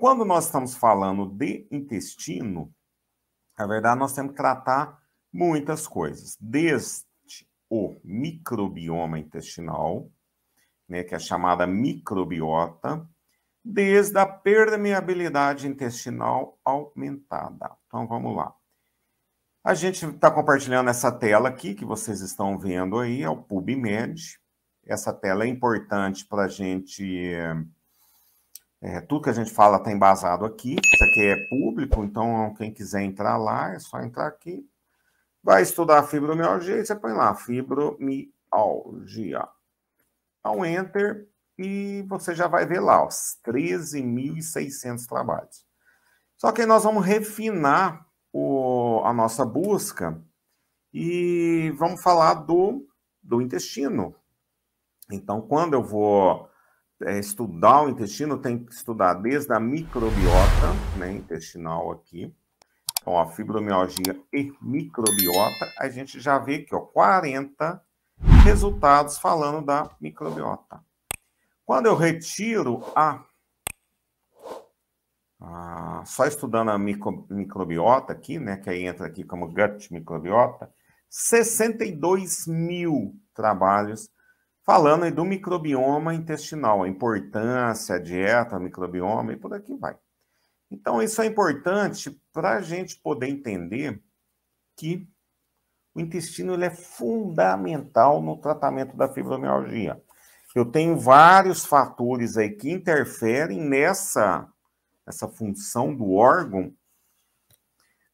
quando nós estamos falando de intestino, na verdade, nós temos que tratar muitas coisas, desde o microbioma intestinal, né, que é chamada microbiota, desde a permeabilidade intestinal aumentada. Então vamos lá. A gente está compartilhando essa tela aqui que vocês estão vendo aí, é o PubMed. Essa tela é importante para a gente eh, é, tudo que a gente fala está embasado aqui. Isso aqui é público, então quem quiser entrar lá é só entrar aqui. Vai estudar fibromialgia e você põe lá fibromialgia. Dá então um enter e você já vai ver lá os 13.600 trabalhos. Só que aí nós vamos refinar o, a nossa busca e vamos falar do, do intestino. Então, quando eu vou é, estudar o intestino, tem que estudar desde a microbiota né, intestinal aqui, então a fibromialgia e microbiota, a gente já vê aqui, ó, 40 resultados falando da microbiota. Quando eu retiro a. a só estudando a micro, microbiota aqui, né, que aí entra aqui como gut microbiota, 62 mil trabalhos falando aí do microbioma intestinal, a importância, a dieta, a microbioma e por aqui vai. Então, isso é importante para a gente poder entender que o intestino é fundamental no tratamento da fibromialgia. Eu tenho vários fatores aí que interferem nessa, nessa função do órgão,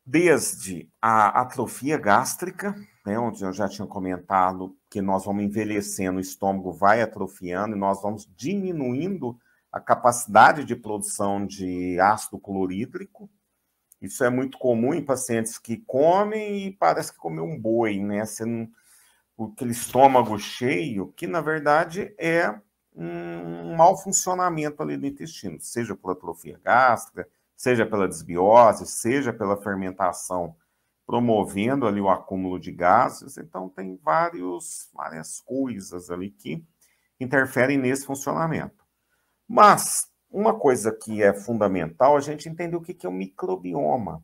desde a atrofia gástrica, né, onde eu já tinha comentado porque nós vamos envelhecendo, o estômago vai atrofiando e nós vamos diminuindo a capacidade de produção de ácido clorídrico. Isso é muito comum em pacientes que comem e parece que comeu um boi, né? Você não, aquele estômago cheio, que na verdade é um mau funcionamento ali do intestino, seja por atrofia gástrica, seja pela desbiose, seja pela fermentação promovendo ali o acúmulo de gases. Então, tem vários, várias coisas ali que interferem nesse funcionamento. Mas, uma coisa que é fundamental, a gente entender o que, é o microbioma.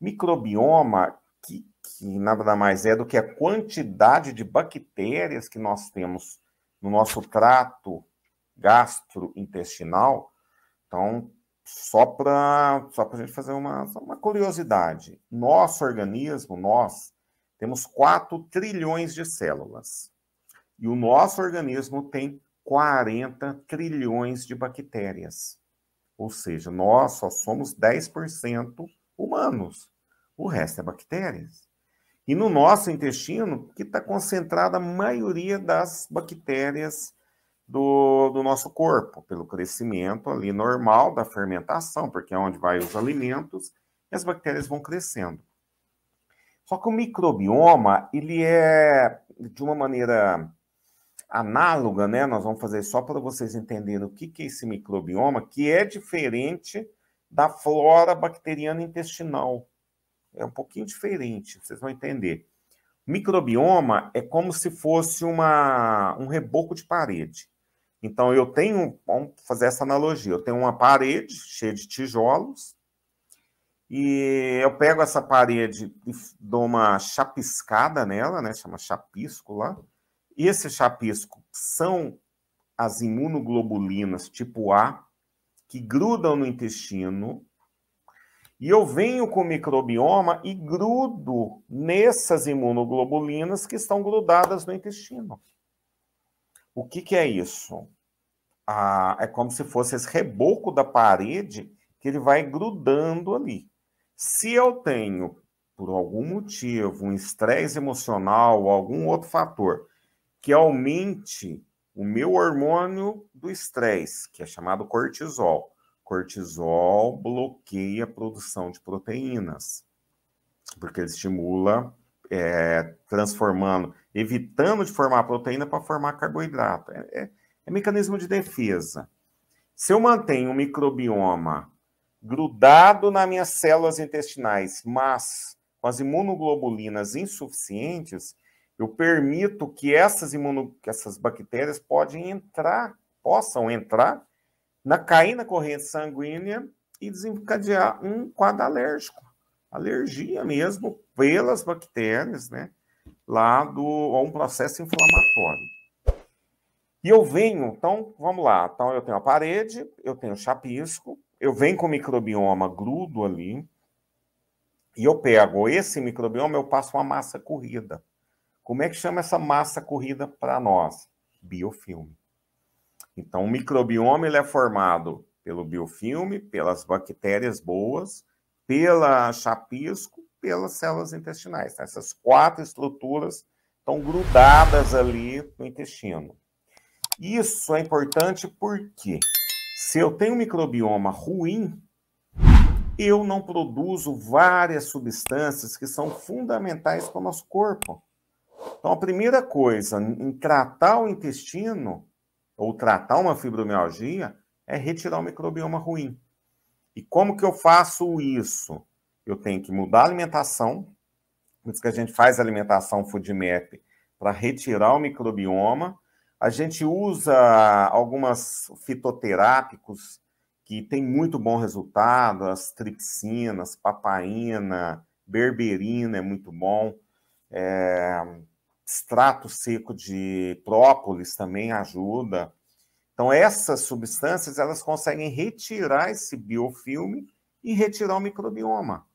Microbioma, que, que nada mais é do que a quantidade de bactérias que nós temos no nosso trato gastrointestinal. Então, só para só a gente fazer uma, uma curiosidade, nosso organismo, nós, temos 4 trilhões de células. E o nosso organismo tem 40 trilhões de bactérias. Ou seja, nós só somos 10% humanos. O resto é bactérias. E no nosso intestino, que está concentrada a maioria das bactérias do, do nosso corpo, pelo crescimento ali normal da fermentação, porque é onde vai os alimentos e as bactérias vão crescendo. Só que o microbioma, ele é de uma maneira análoga, né? Nós vamos fazer só para vocês entenderem o que, que é esse microbioma, que é diferente da flora bacteriana intestinal. É um pouquinho diferente, vocês vão entender. Microbioma é como se fosse uma, um reboco de parede. Então, eu tenho, vamos fazer essa analogia, eu tenho uma parede cheia de tijolos, e eu pego essa parede e dou uma chapiscada nela, né? Chama chapisco lá. E esse chapisco são as imunoglobulinas tipo A que grudam no intestino. E eu venho com o microbioma e grudo nessas imunoglobulinas que estão grudadas no intestino. O que, que é isso? Ah, é como se fosse esse reboco da parede que ele vai grudando ali. Se eu tenho, por algum motivo, um estresse emocional ou algum outro fator que aumente o meu hormônio do estresse, que é chamado cortisol. Cortisol bloqueia a produção de proteínas, porque ele estimula é, transformando, evitando de formar proteína para formar carboidrato. É, é, é, mecanismo de defesa. Se eu mantenho o um microbioma grudado nas minhas células intestinais, mas com as imunoglobulinas insuficientes, eu permito que essas, imuno, que essas bactérias podem entrar, possam entrar, na, cair na corrente sanguínea e desencadear um quadro alérgico alergia mesmo pelas bactérias, né? Lá do a um processo inflamatório. E eu venho, então, vamos lá. Então, eu tenho a parede, eu tenho chapisco, eu venho com o microbioma, grudo ali, e eu pego esse microbioma, eu passo uma massa corrida. Como é que chama essa massa corrida para nós? Biofilme. Então, o microbioma ele é formado pelo biofilme, pelas bactérias boas, pela chapisco, pelas células intestinais. Tá? Essas quatro estruturas estão grudadas ali no intestino. Isso é importante porque se eu tenho um microbioma ruim, eu não produzo várias substâncias que são fundamentais para o nosso corpo. Então, a primeira coisa em tratar o intestino ou tratar uma fibromialgia é retirar o microbioma ruim. E como que eu faço isso? Eu tenho que mudar a alimentação, por isso que a gente faz a alimentação Food Map para retirar o microbioma. A gente usa algumas fitoterápicos que tem muito bom resultado, as tripsinas, papaina, berberina é muito bom, é, extrato seco de própolis também ajuda. Então, essas substâncias elas conseguem retirar esse biofilme e retirar o microbioma.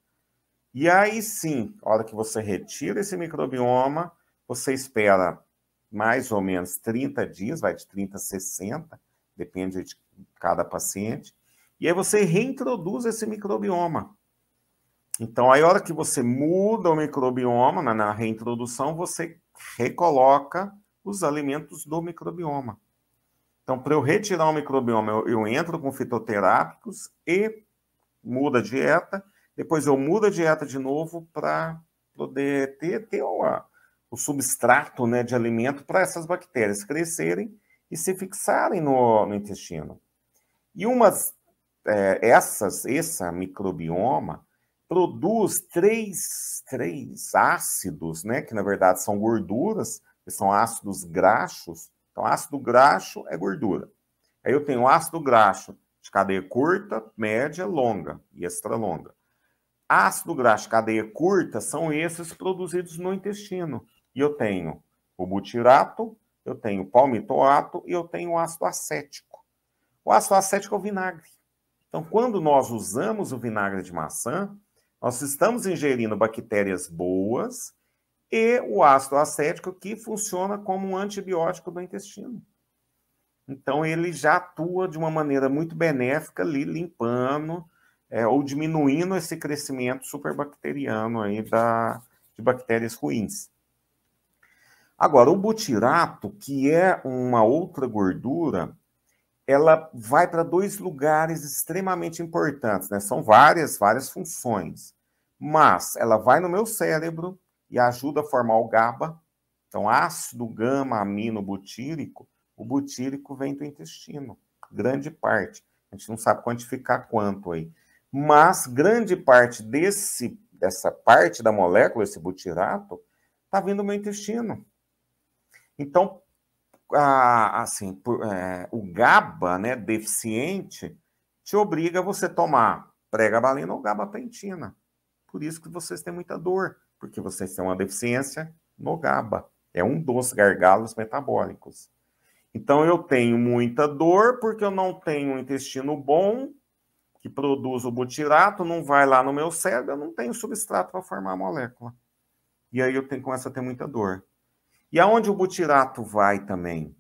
E aí sim, a hora que você retira esse microbioma, você espera mais ou menos 30 dias, vai de 30 a 60, depende de cada paciente. E aí você reintroduz esse microbioma. Então, aí, a hora que você muda o microbioma, na, na reintrodução, você recoloca os alimentos do microbioma. Então, para eu retirar o microbioma, eu, eu entro com fitoterápicos e muda a dieta, depois eu mudo a dieta de novo para poder ter, ter o, o substrato né, de alimento para essas bactérias crescerem e se fixarem no, no intestino. E umas, é, essas, essa microbioma produz três, três ácidos, né, que na verdade são gorduras, que são ácidos graxos, então, ácido graxo é gordura. Aí eu tenho ácido graxo de cadeia curta, média, longa e extralonga. Ácido graxo de cadeia curta são esses produzidos no intestino. E eu tenho o butirato, eu tenho o palmitoato e eu tenho o ácido acético. O ácido acético é o vinagre. Então, quando nós usamos o vinagre de maçã, nós estamos ingerindo bactérias boas e o ácido acético, que funciona como um antibiótico do intestino. Então, ele já atua de uma maneira muito benéfica ali, limpando é, ou diminuindo esse crescimento superbacteriano aí da, de bactérias ruins. Agora, o butirato, que é uma outra gordura, ela vai para dois lugares extremamente importantes, né? São várias, várias funções. Mas ela vai no meu cérebro, e ajuda a formar o GABA. Então, ácido gama butírico, o butírico vem do intestino, grande parte. A gente não sabe quantificar quanto aí. Mas grande parte desse, dessa parte da molécula, esse butirato, está vindo do meu intestino. Então, a, assim, por, é, o GABA né, deficiente te obriga a você tomar pregabalina ou gabapentina. Por isso que vocês têm muita dor porque vocês têm uma deficiência no GABA. É um dos gargalos metabólicos. Então eu tenho muita dor porque eu não tenho um intestino bom que produz o butirato, não vai lá no meu cérebro, eu não tenho substrato para formar a molécula. E aí eu tenho, começo a ter muita dor. E aonde o butirato vai também?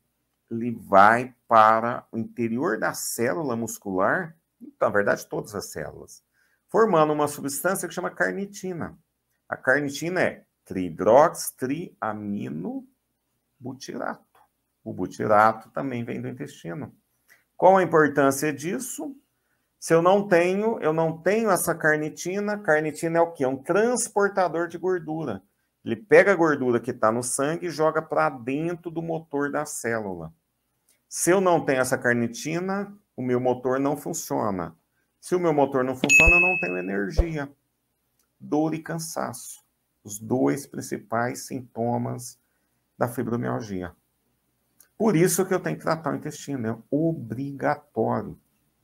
Ele vai para o interior da célula muscular, na verdade todas as células, formando uma substância que chama carnitina. A carnitina é tridroxtriaminobutirato. O butirato também vem do intestino. Qual a importância disso? Se eu não tenho, eu não tenho essa carnitina. Carnitina é o que? É um transportador de gordura. Ele pega a gordura que está no sangue e joga para dentro do motor da célula. Se eu não tenho essa carnitina, o meu motor não funciona. Se o meu motor não funciona, eu não tenho energia dor e cansaço, os dois principais sintomas da fibromialgia. Por isso que eu tenho que tratar o intestino, é obrigatório.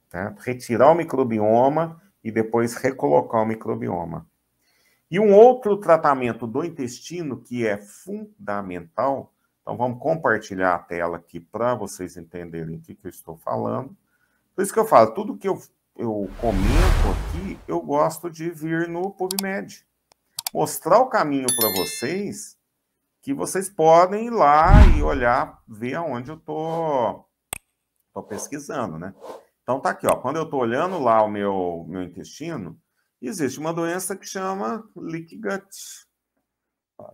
Tá? Retirar o microbioma e depois recolocar o microbioma. E um outro tratamento do intestino que é fundamental, então vamos compartilhar a tela aqui para vocês entenderem o que, que eu estou falando. Por isso que eu falo, tudo que eu eu comento aqui, eu gosto de vir no PubMed. Mostrar o caminho para vocês, que vocês podem ir lá e olhar, ver aonde eu tô, tô pesquisando, né? Então tá aqui, ó. Quando eu tô olhando lá o meu, meu intestino, existe uma doença que chama leak gut.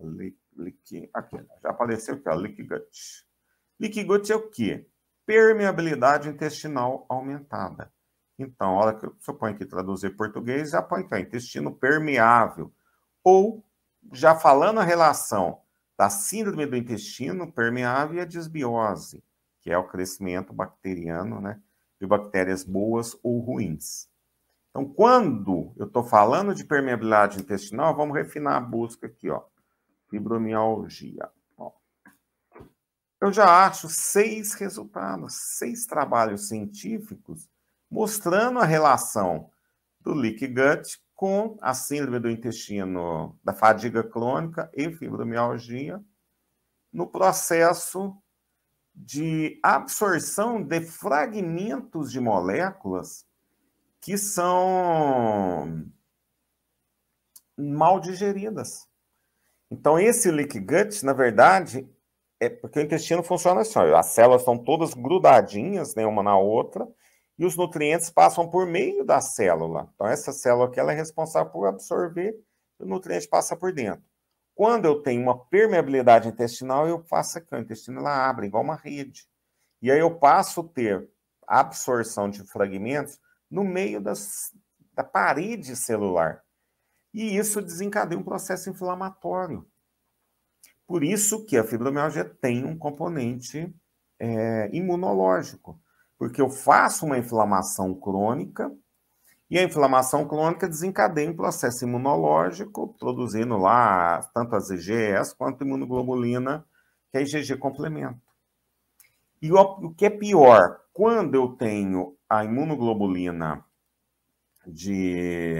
leak, leak, aqui, já apareceu aqui, ó, leak gut. Leak gut é o quê? Permeabilidade intestinal aumentada. Então, a hora que você põe aqui traduzir português, já põe cá, tá, intestino permeável. Ou, já falando a relação da síndrome do intestino permeável e a desbiose, que é o crescimento bacteriano, né? De bactérias boas ou ruins. Então, quando eu estou falando de permeabilidade intestinal, vamos refinar a busca aqui, ó. Fibromialgia. Ó. Eu já acho seis resultados, seis trabalhos científicos mostrando a relação do leak gut com a síndrome do intestino, da fadiga crônica e fibromialgia, no processo de absorção de fragmentos de moléculas que são mal digeridas. Então, esse leak gut, na verdade, é porque o intestino funciona assim: as células estão todas grudadinhas, né, uma na outra, e os nutrientes passam por meio da célula. Então, essa célula aqui ela é responsável por absorver e o nutriente passa por dentro. Quando eu tenho uma permeabilidade intestinal, eu faço aqui, o intestino ela abre, igual uma rede. E aí eu passo a ter absorção de fragmentos no meio das, da parede celular. E isso desencadeia um processo inflamatório. Por isso que a fibromialgia tem um componente é, imunológico porque eu faço uma inflamação crônica e a inflamação crônica desencadeia um processo imunológico, produzindo lá tanto as IgS quanto a imunoglobulina, que é a IgG complemento. E o, o que é pior, quando eu tenho a imunoglobulina de.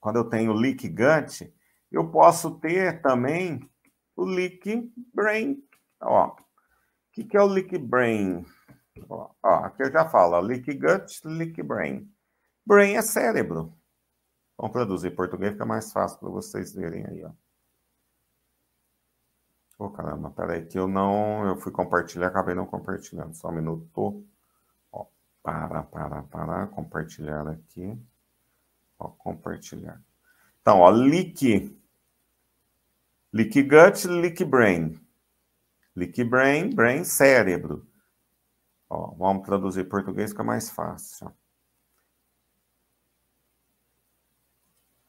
Quando eu tenho leak gut, eu posso ter também o leak brain. Ó, o que, que é o leak brain? Ó, aqui eu já falo, leak gut, leak brain. Brain é cérebro. Vamos traduzir em português, fica mais fácil para vocês verem aí, ó. Ô, oh, caramba, peraí que eu não... Eu fui compartilhar, acabei não compartilhando. Só um minuto. Ó, para, para, para. Compartilhar aqui. Ó, compartilhar. Então, ó, leak. gut, leak brain. Leak brain, brain, cérebro. Ó, vamos traduzir português, fica mais fácil.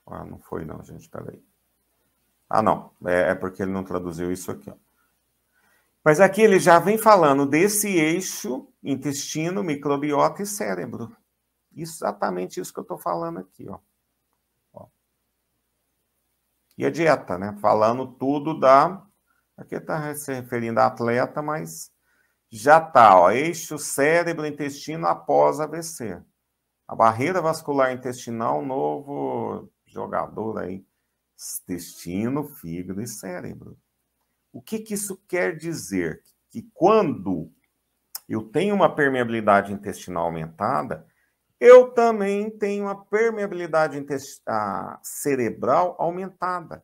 Ah, não foi não, gente, peraí. Ah, não, é, é porque ele não traduziu isso aqui. Ó. Mas aqui ele já vem falando desse eixo intestino, microbiota e cérebro. Exatamente isso que eu estou falando aqui, ó. ó. E a dieta, né? Falando tudo da... Aqui está se referindo a atleta, mas já está, eixo cérebro-intestino após AVC. A barreira vascular intestinal, novo jogador aí, intestino, fígado e cérebro. O que, que isso quer dizer? Que quando eu tenho uma permeabilidade intestinal aumentada, eu também tenho uma permeabilidade cerebral aumentada.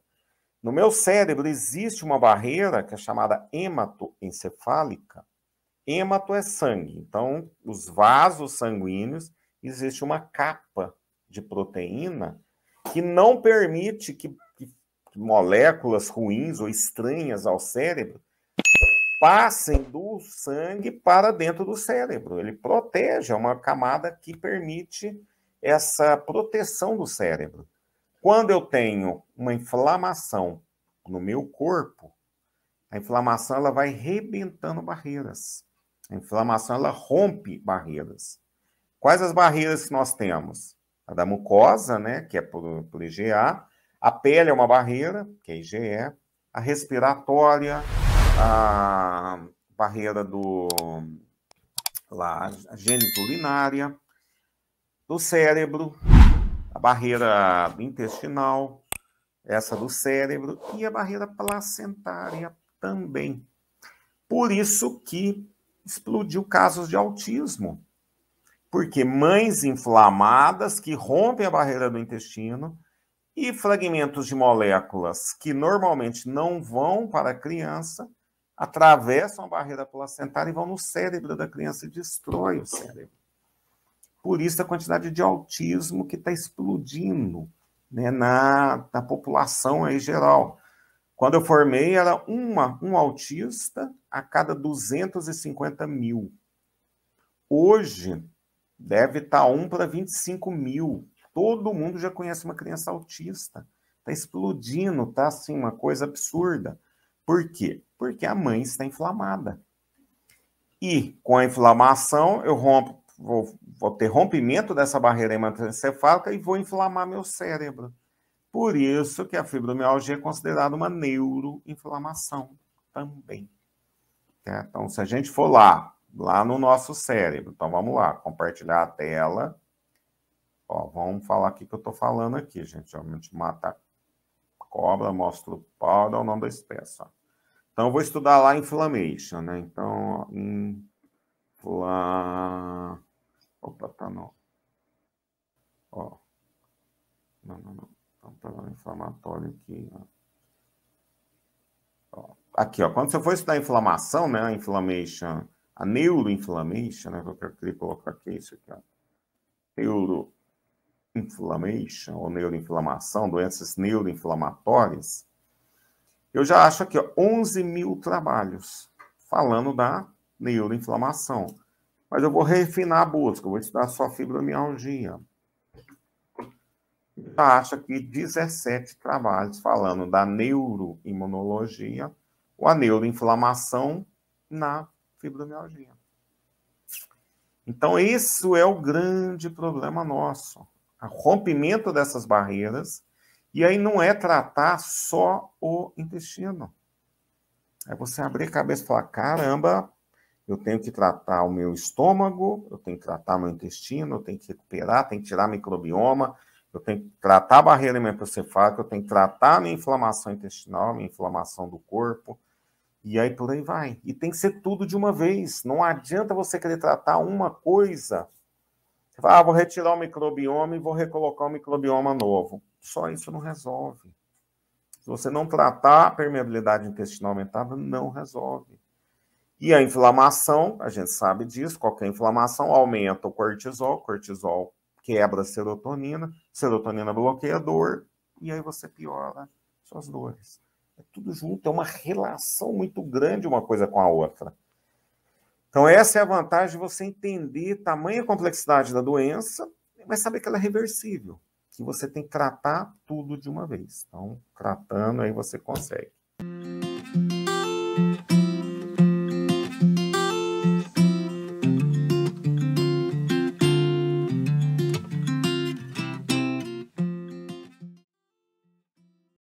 No meu cérebro existe uma barreira que é chamada hematoencefálica, Hemato é sangue. Então, os vasos sanguíneos, existe uma capa de proteína que não permite que, que moléculas ruins ou estranhas ao cérebro passem do sangue para dentro do cérebro. Ele protege, é uma camada que permite essa proteção do cérebro. Quando eu tenho uma inflamação no meu corpo, a inflamação ela vai rebentando barreiras. A inflamação ela rompe barreiras. Quais as barreiras que nós temos? A da mucosa, né, que é por, por IgA, a pele é uma barreira, que é IgE, a respiratória, a barreira do lá, geniturinária, do cérebro, a barreira intestinal, essa do cérebro e a barreira placentária também. Por isso que explodiu casos de autismo. Porque mães inflamadas que rompem a barreira do intestino e fragmentos de moléculas que normalmente não vão para a criança atravessam a barreira placentária e vão no cérebro da criança e destrói o cérebro. Por isso a quantidade de autismo que está explodindo né, na, na população aí geral. Quando eu formei, era uma, um autista a cada 250 mil. Hoje, deve estar tá um para 25 mil. Todo mundo já conhece uma criança autista. Está explodindo, tá assim, uma coisa absurda. Por quê? Porque a mãe está inflamada. E com a inflamação, eu rompo, vou, vou ter rompimento dessa barreira hematoencefálica e vou inflamar meu cérebro. Por isso que a fibromialgia é considerada uma neuroinflamação também. Né? Então, se a gente for lá, lá no nosso cérebro, então vamos lá, compartilhar a tela. Ó, vamos falar aqui que eu estou falando aqui, gente. a gente mata cobra, mostra o pau, dá o nome da espécie. Ó. Então, eu vou estudar lá inflammation, né? Então, infla... Opa, tá não. Ó. Não, não, não. Vamos então, pegar tá inflamatório aqui. Ó. Aqui, ó. Quando você for estudar inflamação, né? A inflammation, a neuroinflammation, né? Eu queria colocar aqui isso aqui, ó. Neuroinflammation ou neuroinflamação, doenças neuroinflamatórias. Eu já acho aqui, ó, 11 mil trabalhos falando da neuroinflamação. Mas eu vou refinar a busca, eu vou estudar só a fibromialgia taxa aqui 17 trabalhos falando da neuroimunologia ou a neuroinflamação na fibromialgia. Então, isso é o grande problema nosso. O rompimento dessas barreiras. E aí não é tratar só o intestino. É você abrir a cabeça e falar: caramba, eu tenho que tratar o meu estômago, eu tenho que tratar meu intestino, eu tenho que recuperar, tenho que tirar microbioma, eu tenho que tratar a barreira hematoencefálica, eu tenho que tratar a minha inflamação intestinal, a minha inflamação do corpo, e aí por aí vai. E tem que ser tudo de uma vez. Não adianta você querer tratar uma coisa. Você fala, ah, vou retirar o microbioma e vou recolocar o microbioma novo. Só isso não resolve. Se você não tratar a permeabilidade intestinal aumentada, não resolve. E a inflamação, a gente sabe disso, qualquer inflamação aumenta o cortisol, cortisol quebra a serotonina, serotonina bloqueia a dor, e aí você piora suas dores. É tudo junto, é uma relação muito grande uma coisa com a outra. Então, essa é a vantagem de você entender tamanha complexidade da doença, mas saber que ela é reversível, que você tem que tratar tudo de uma vez. Então, tratando, aí você consegue.